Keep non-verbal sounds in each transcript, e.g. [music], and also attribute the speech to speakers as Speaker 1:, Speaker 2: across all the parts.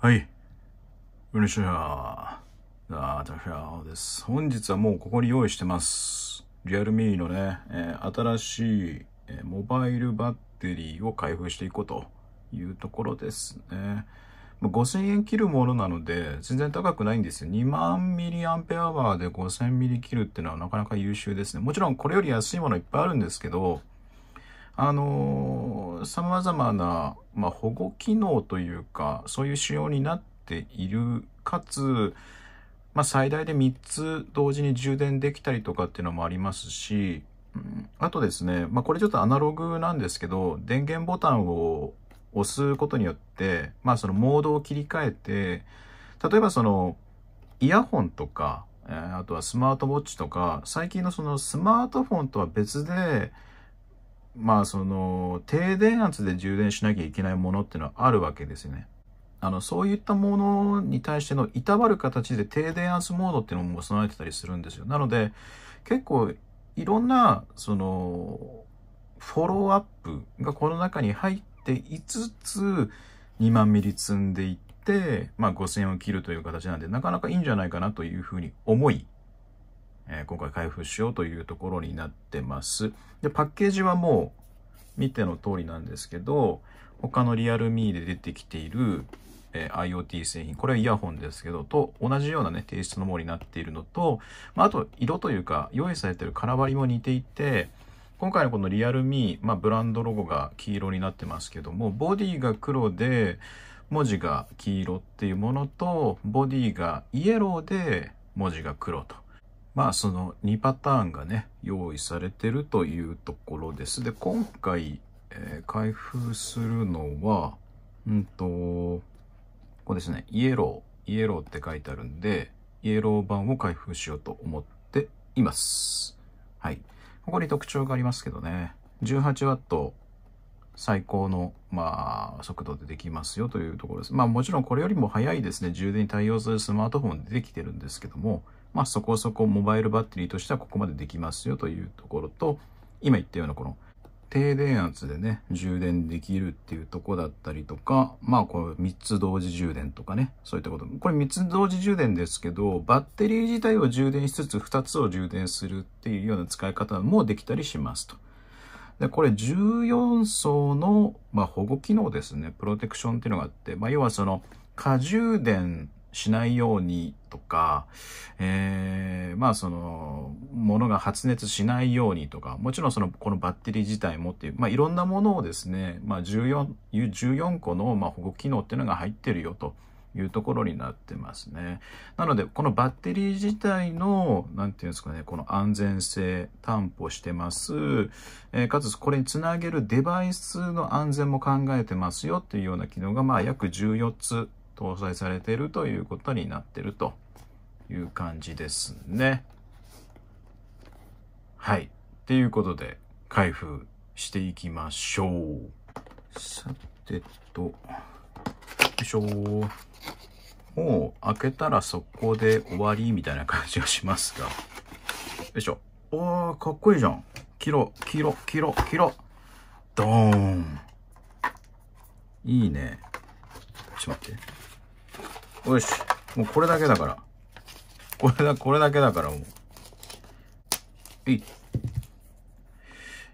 Speaker 1: はい。よろしくあー、たふやです。本日はもうここに用意してます。リアルミーのね、えー、新しい、えー、モバイルバッテリーを開封していこうというところですね。5000円切るものなので、全然高くないんですよ。2万ミリアンペアワーで5000ミリ切るっていうのはなかなか優秀ですね。もちろんこれより安いものいっぱいあるんですけど、あのさまざまな、まあ、保護機能というかそういう仕様になっているかつ、まあ、最大で3つ同時に充電できたりとかっていうのもありますし、うん、あとですね、まあ、これちょっとアナログなんですけど電源ボタンを押すことによって、まあ、そのモードを切り替えて例えばそのイヤホンとかあとはスマートウォッチとか最近のそのスマートフォンとは別でまあその低電圧で充電しなきゃいけないものってのはあるわけですね。あの、そういったものに対してのいたわる形で低電圧モードっていうのも備えてたりするんですよ。なので、結構いろんな、その、フォローアップがこの中に入っていつつ、2万ミリ積んでいって、まあ5000を切るという形なんで、なかなかいいんじゃないかなというふうに思い、えー、今回開封しようというところになってます。で、パッケージはもう見ての通りなんですけど、他のリアルミーで出てきている、えー、IoT 製品、これはイヤホンですけど、と同じようなね、提出のものになっているのと、まあ、あと色というか、用意されているカラバリも似ていて、今回のこのリアルミー、まあ、ブランドロゴが黄色になってますけども、ボディが黒で、文字が黄色っていうものと、ボディがイエローで文字が黒と。まあその2パターンがね、用意されてるというところです。で、今回、えー、開封するのは、うんと、ここですね、イエロー、イエローって書いてあるんで、イエロー版を開封しようと思っています。はい。ここに特徴がありますけどね、18W 最高の、まあ、速度でできますよというところです。まあもちろんこれよりも早いですね、充電に対応するスマートフォン出てきてるんですけども、まあ、そこそこモバイルバッテリーとしてはここまでできますよというところと、今言ったようなこの低電圧でね、充電できるっていうとこだったりとか、まあこれ3つ同時充電とかね、そういったこと。これ3つ同時充電ですけど、バッテリー自体を充電しつつ2つを充電するっていうような使い方もできたりしますと。で、これ14層の、まあ、保護機能ですね、プロテクションっていうのがあって、まあ要はその過充電しないようにとか、えー、まあその、ものが発熱しないようにとか、もちろんその、このバッテリー自体もっていう、まあいろんなものをですね、まあ14、14個のま保護機能っていうのが入ってるよと。いうところになってますね。なので、このバッテリー自体の、何て言うんですかね、この安全性担保してます。えー、かつ、これにつなげるデバイスの安全も考えてますよっていうような機能が、まあ、約14つ搭載されているということになってるという感じですね。はい。っていうことで、開封していきましょう。さてと、よいしょもう開けたら速攻で終わりみたいな感じがしますが。よいしょ。おー、かっこいいじゃん。キロ、キロ、キロ、キロ。ドーン。いいね。ちょっと待って。よし。もうこれだけだから。これだ、これだけだからもう。い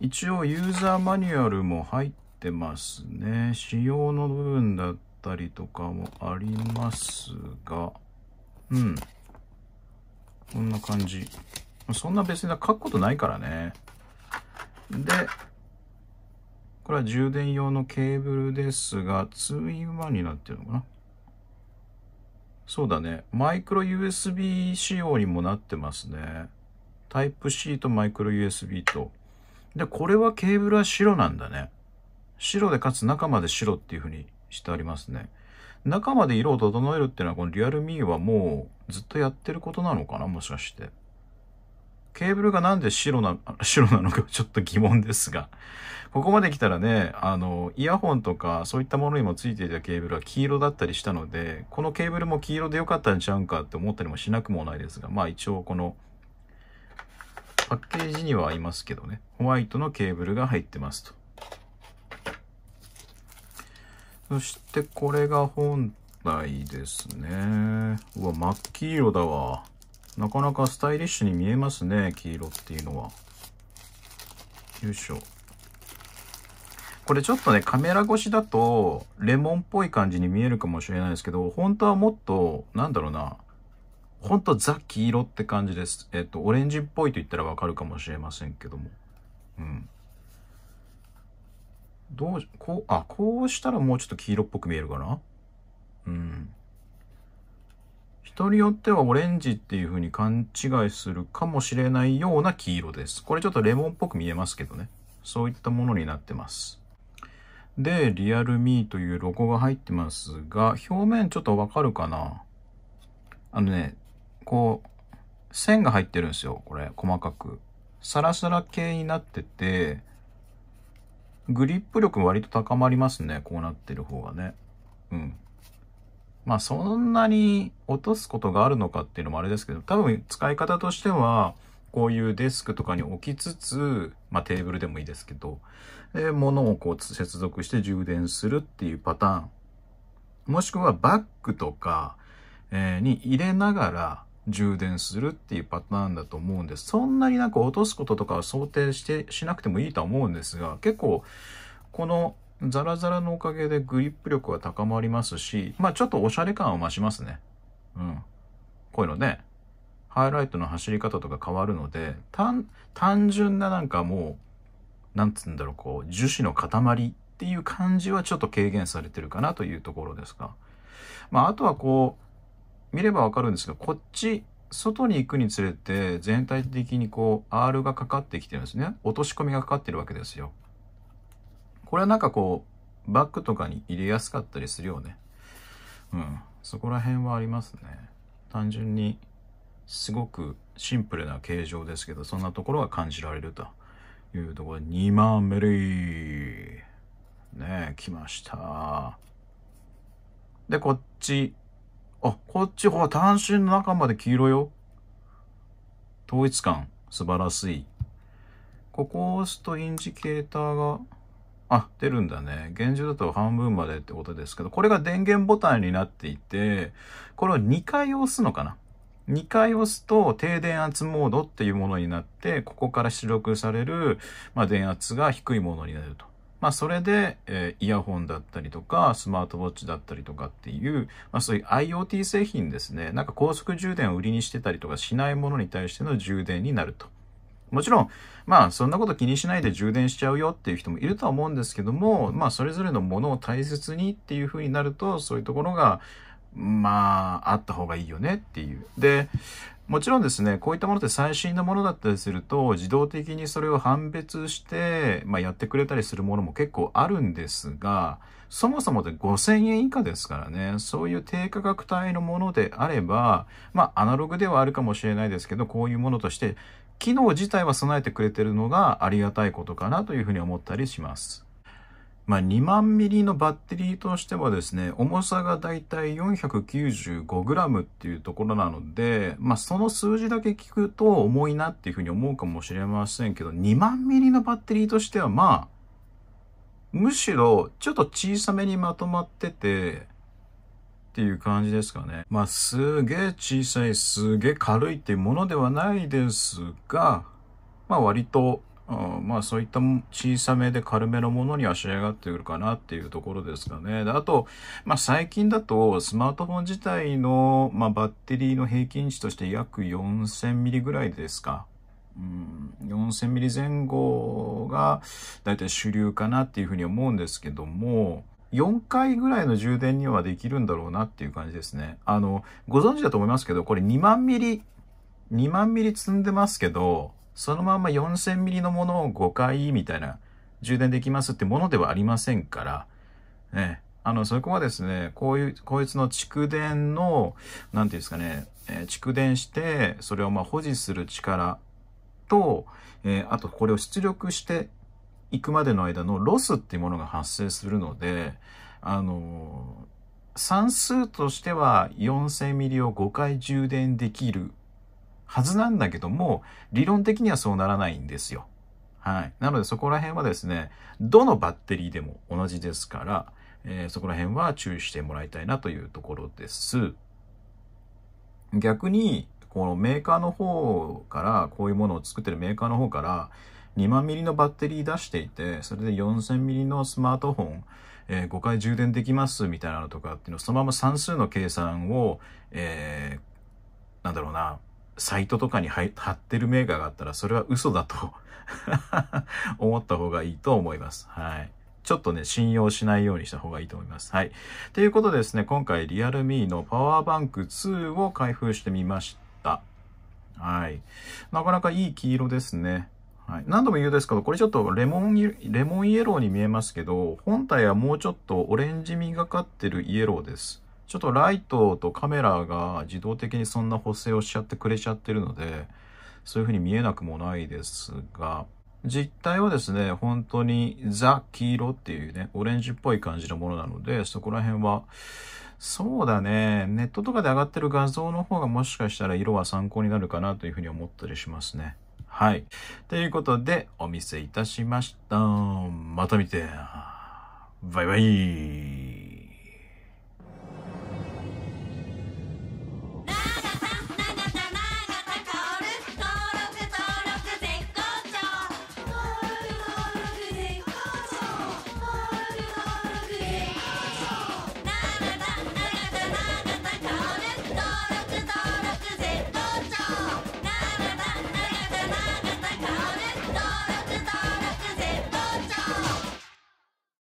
Speaker 1: 一応ユーザーマニュアルも入ってますね。仕様の部分だったりとかもありますが、うん。こんな感じ。そんな別に書くことないからね。で、これは充電用のケーブルですが、2 in 1になってるのかなそうだね。マイクロ USB 仕様にもなってますね。タイプ C とマイクロ USB と。で、これはケーブルは白なんだね。白でかつ中まで白っていう風にしてありますね。中まで色を整えるっていうのはこのリアルミーはもうずっとやってることなのかなもしかして。ケーブルがなんで白な、白なのかちょっと疑問ですがここまで来たらね、あの、イヤホンとかそういったものにも付いていたケーブルは黄色だったりしたので、このケーブルも黄色でよかったんちゃうんかって思ったりもしなくもないですが、まあ一応このパッケージには合いますけどね、ホワイトのケーブルが入ってますと。そしてこれが本体ですね。うわ、真っ黄色だわ。なかなかスタイリッシュに見えますね、黄色っていうのは。よいしょ。これちょっとね、カメラ越しだと、レモンっぽい感じに見えるかもしれないですけど、本当はもっと、なんだろうな、ほんとザ黄色って感じです。えっと、オレンジっぽいと言ったらわかるかもしれませんけども。うん。どう、こう、あ、こうしたらもうちょっと黄色っぽく見えるかなうん。人によってはオレンジっていう風に勘違いするかもしれないような黄色です。これちょっとレモンっぽく見えますけどね。そういったものになってます。で、リアルミーというロゴが入ってますが、表面ちょっとわかるかなあのね、こう、線が入ってるんですよ。これ、細かく。サラサラ系になってて、グリップ力割と高まりますね。こうなってる方がね。うん。まあそんなに落とすことがあるのかっていうのもあれですけど、多分使い方としては、こういうデスクとかに置きつつ、まあ、テーブルでもいいですけど、え物をこう接続して充電するっていうパターン。もしくはバッグとか、えに入れながら充電するっていうパターンだと思うんです。そんなになんか落とすこととかは想定してしなくてもいいとは思うんですが、結構このザラザラのおかげでグリップ力は高まりますし、まあちょっとおしゃれ感は増しますね。うん。こういうのね。ハイライトの走り方とか変わるので単純ななんかもうなんつうんだろうこう樹脂の塊っていう感じはちょっと軽減されてるかなというところですか。まあ、あとはこう見ればわかるんですけどこっち外に行くにつれて全体的にこう R がかかってきてるんですね落とし込みがかかってるわけですよこれはなんかこうバッグとかに入れやすかったりするよねうんそこら辺はありますね単純にすごくシンプルな形状ですけど、そんなところが感じられるというところで、2万メリーねえ、来ました。で、こっち。あ、こっち、ほら、単身の中まで黄色よ。統一感、素晴らしい。ここを押すとインジケーターが、あ、出るんだね。現状だと半分までってことですけど、これが電源ボタンになっていて、これを2回押すのかな2回押すと低電圧モードっていうものになって、ここから出力される、まあ、電圧が低いものになると。まあ、それで、えー、イヤホンだったりとか、スマートウォッチだったりとかっていう、まあ、そういう IoT 製品ですね。なんか高速充電を売りにしてたりとかしないものに対しての充電になると。もちろん、まあ、そんなこと気にしないで充電しちゃうよっていう人もいるとは思うんですけども、まあ、それぞれのものを大切にっていうふうになると、そういうところが、まあ、あった方がいいよねっていう。で、もちろんですね、こういったものって最新のものだったりすると、自動的にそれを判別して、まあ、やってくれたりするものも結構あるんですが、そもそもで5000円以下ですからね、そういう低価格帯のものであれば、まあ、アナログではあるかもしれないですけど、こういうものとして、機能自体は備えてくれてるのがありがたいことかなというふうに思ったりします。まあ、2万ミリのバッテリーとしてはですね、重さがだいたい 495g っていうところなので、まあ、その数字だけ聞くと重いなっていうふうに思うかもしれませんけど、2万ミリのバッテリーとしてはまあ、むしろちょっと小さめにまとまってて、っていう感じですかね。まあ、すげえ小さい、すげえ軽いっていうものではないですが、まあ割とうん、まあそういった小さめで軽めのものには仕上がってくるかなっていうところですかね。であと、まあ最近だとスマートフォン自体の、まあ、バッテリーの平均値として約4000ミリぐらいですか。うん、4000ミリ前後がだいたい主流かなっていうふうに思うんですけども、4回ぐらいの充電にはできるんだろうなっていう感じですね。あの、ご存知だと思いますけど、これ2万ミリ、2万ミリ積んでますけど、そのまま4 0 0 0ミリのものを5回みたいな充電できますってものではありませんから、ね、あの、そこはですね、こういう、こいつの蓄電の、何て言うんですかね、えー、蓄電して、それをま保持する力と、えー、あとこれを出力していくまでの間のロスっていうものが発生するので、あのー、算数としては4000ミリを5回充電できるはずなんだけども、理論的にはそうならないんですよ。はい。なのでそこら辺はですね、どのバッテリーでも同じですから、えー、そこら辺は注意してもらいたいなというところです。逆に、このメーカーの方から、こういうものを作ってるメーカーの方から、2万ミリのバッテリー出していて、それで4000ミリのスマートフォン、えー、5回充電できますみたいなのとかっていうの、そのまま算数の計算を、えー、なんだろうな、サイトとかに貼ってるメーカーがあったら、それは嘘だと [laughs] 思った方がいいと思います。はい。ちょっとね、信用しないようにした方がいいと思います。はい。ということでですね、今回リアルミーのパワーバンク2を開封してみました。はい。なかなかいい黄色ですね。はい、何度も言うですけど、これちょっとレモン、レモンイエローに見えますけど、本体はもうちょっとオレンジみがかってるイエローです。ちょっとライトとカメラが自動的にそんな補正をしちゃってくれちゃってるので、そういうふうに見えなくもないですが、実態はですね、本当にザ・黄色っていうね、オレンジっぽい感じのものなので、そこら辺は、そうだね、ネットとかで上がってる画像の方がもしかしたら色は参考になるかなというふうに思ったりしますね。はい。ということで、お見せいたしました。また見て。バイバイ。